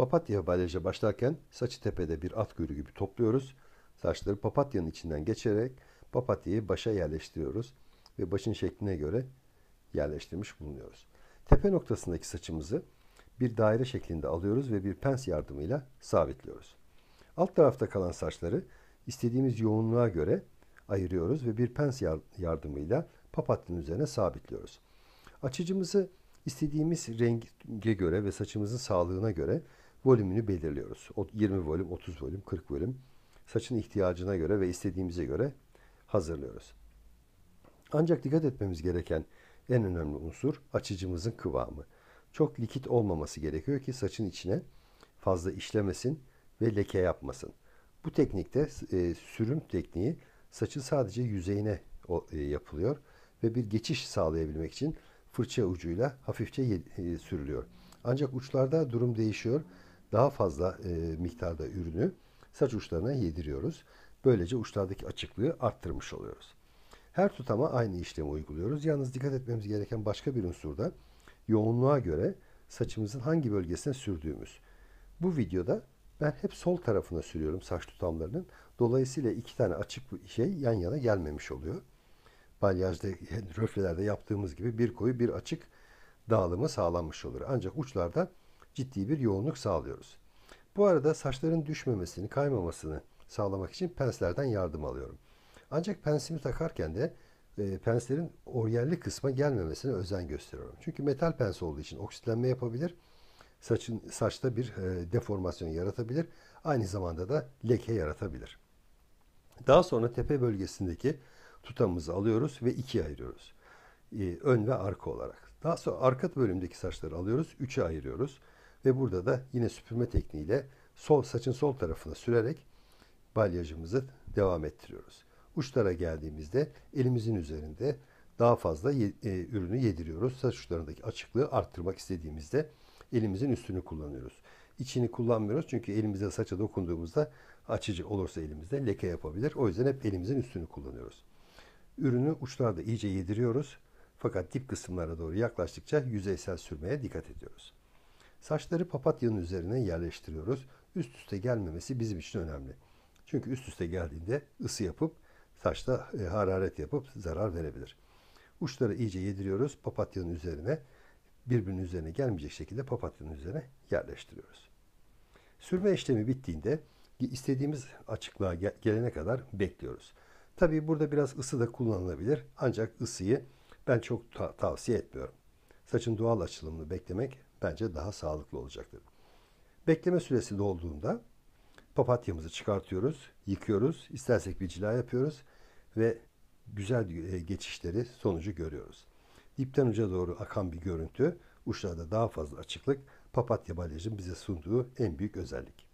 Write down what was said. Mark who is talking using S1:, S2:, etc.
S1: Papatya balaja başlarken saçı tepede bir at kuyruğu gibi topluyoruz. Saçları papatyanın içinden geçerek papatyayı başa yerleştiriyoruz ve başın şekline göre yerleştirmiş bulunuyoruz. Tepe noktasındaki saçımızı bir daire şeklinde alıyoruz ve bir pens yardımıyla sabitliyoruz. Alt tarafta kalan saçları istediğimiz yoğunluğa göre ayırıyoruz ve bir pens yardımıyla papatyanın üzerine sabitliyoruz. Açıcımızı istediğimiz renge göre ve saçımızın sağlığına göre volümünü belirliyoruz. 20 volüm, 30 volüm, 40 volüm saçın ihtiyacına göre ve istediğimize göre hazırlıyoruz. Ancak dikkat etmemiz gereken en önemli unsur açıcımızın kıvamı. Çok likit olmaması gerekiyor ki saçın içine fazla işlemesin ve leke yapmasın. Bu teknikte e, sürüm tekniği saçın sadece yüzeyine o, e, yapılıyor ve bir geçiş sağlayabilmek için fırça ucuyla hafifçe e, sürülüyor. Ancak uçlarda durum değişiyor daha fazla e, miktarda ürünü saç uçlarına yediriyoruz. Böylece uçlardaki açıklığı arttırmış oluyoruz. Her tutama aynı işlemi uyguluyoruz. Yalnız dikkat etmemiz gereken başka bir unsur da yoğunluğa göre saçımızın hangi bölgesine sürdüğümüz. Bu videoda ben hep sol tarafına sürüyorum saç tutamlarının. Dolayısıyla iki tane açık şey yan yana gelmemiş oluyor. Balyajda, yani röflelerde yaptığımız gibi bir koyu bir açık dağılımı sağlanmış olur. Ancak uçlarda ciddi bir yoğunluk sağlıyoruz. Bu arada saçların düşmemesini, kaymamasını sağlamak için penslerden yardım alıyorum. Ancak pensimi takarken de e, penslerin oryalli kısma gelmemesine özen gösteriyorum. Çünkü metal pens olduğu için oksitlenme yapabilir, saçın saçta bir e, deformasyon yaratabilir, aynı zamanda da leke yaratabilir. Daha sonra tepe bölgesindeki tutamımızı alıyoruz ve ikiye ayırıyoruz. E, ön ve arka olarak. Daha sonra arka bölümdeki saçları alıyoruz, üçe ayırıyoruz. Ve burada da yine süpürme tekniğiyle sol saçın sol tarafına sürerek balyajımızı devam ettiriyoruz. Uçlara geldiğimizde elimizin üzerinde daha fazla e, ürünü yediriyoruz. Saç uçlarındaki açıklığı arttırmak istediğimizde elimizin üstünü kullanıyoruz. İçini kullanmıyoruz çünkü elimize saça dokunduğumuzda açıcı olursa elimizde leke yapabilir. O yüzden hep elimizin üstünü kullanıyoruz. Ürünü uçlarda iyice yediriyoruz. Fakat dip kısımlara doğru yaklaştıkça yüzeysel sürmeye dikkat ediyoruz. Saçları papatyanın üzerine yerleştiriyoruz. Üst üste gelmemesi bizim için önemli. Çünkü üst üste geldiğinde ısı yapıp saçta e, hararet yapıp zarar verebilir. Uçları iyice yediriyoruz. Papatyanın üzerine birbirinin üzerine gelmeyecek şekilde papatyanın üzerine yerleştiriyoruz. Sürme işlemi bittiğinde istediğimiz açıklığa gelene kadar bekliyoruz. Tabii burada biraz ısı da kullanılabilir ancak ısıyı ben çok ta- tavsiye etmiyorum. Saçın doğal açılımını beklemek bence daha sağlıklı olacaktır. Bekleme süresi dolduğunda papatyamızı çıkartıyoruz, yıkıyoruz, istersek bir cila yapıyoruz ve güzel e, geçişleri sonucu görüyoruz. Dipten uca doğru akan bir görüntü, uçlarda daha fazla açıklık, papatya balyajın bize sunduğu en büyük özellik.